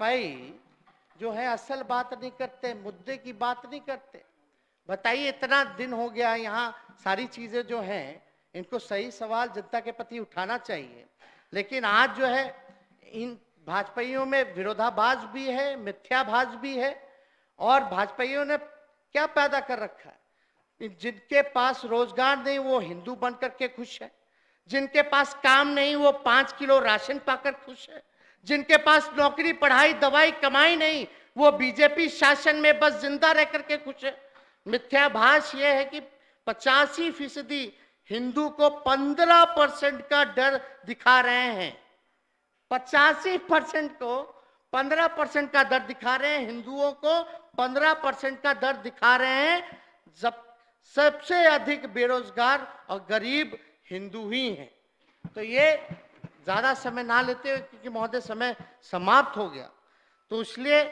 भाई जो है असल बात नहीं करते मुद्दे की बात नहीं करते बताइए इतना दिन हो गया यहाँ सारी चीजें जो हैं इनको सही सवाल जनता के प्रति उठाना चाहिए लेकिन आज जो है इन भाजपाइयों में विरोधाभास भी है मिथ्याभास भी है और भाजपाइयों ने क्या पैदा कर रखा है जिनके पास रोजगार नहीं वो हिंदू बनकर के खुश है जिनके पास काम नहीं वो पांच किलो राशन पाकर खुश है जिनके पास नौकरी पढ़ाई दवाई कमाई नहीं वो बीजेपी शासन में बस जिंदा रह करके खुश है मिथ्याभाष ये है कि पचासी फीसदी हिंदू को पंद्रह परसेंट का डर दिखा रहे हैं पचासी परसेंट को पंद्रह परसेंट का दर दिखा रहे हैं हिंदुओं को पंद्रह परसेंट का डर दिखा रहे हैं जब सबसे अधिक बेरोजगार और गरीब हिंदू ही हैं तो ये ज़्यादा समय ना लेते हुए क्योंकि महोदय समय समाप्त हो गया तो इसलिए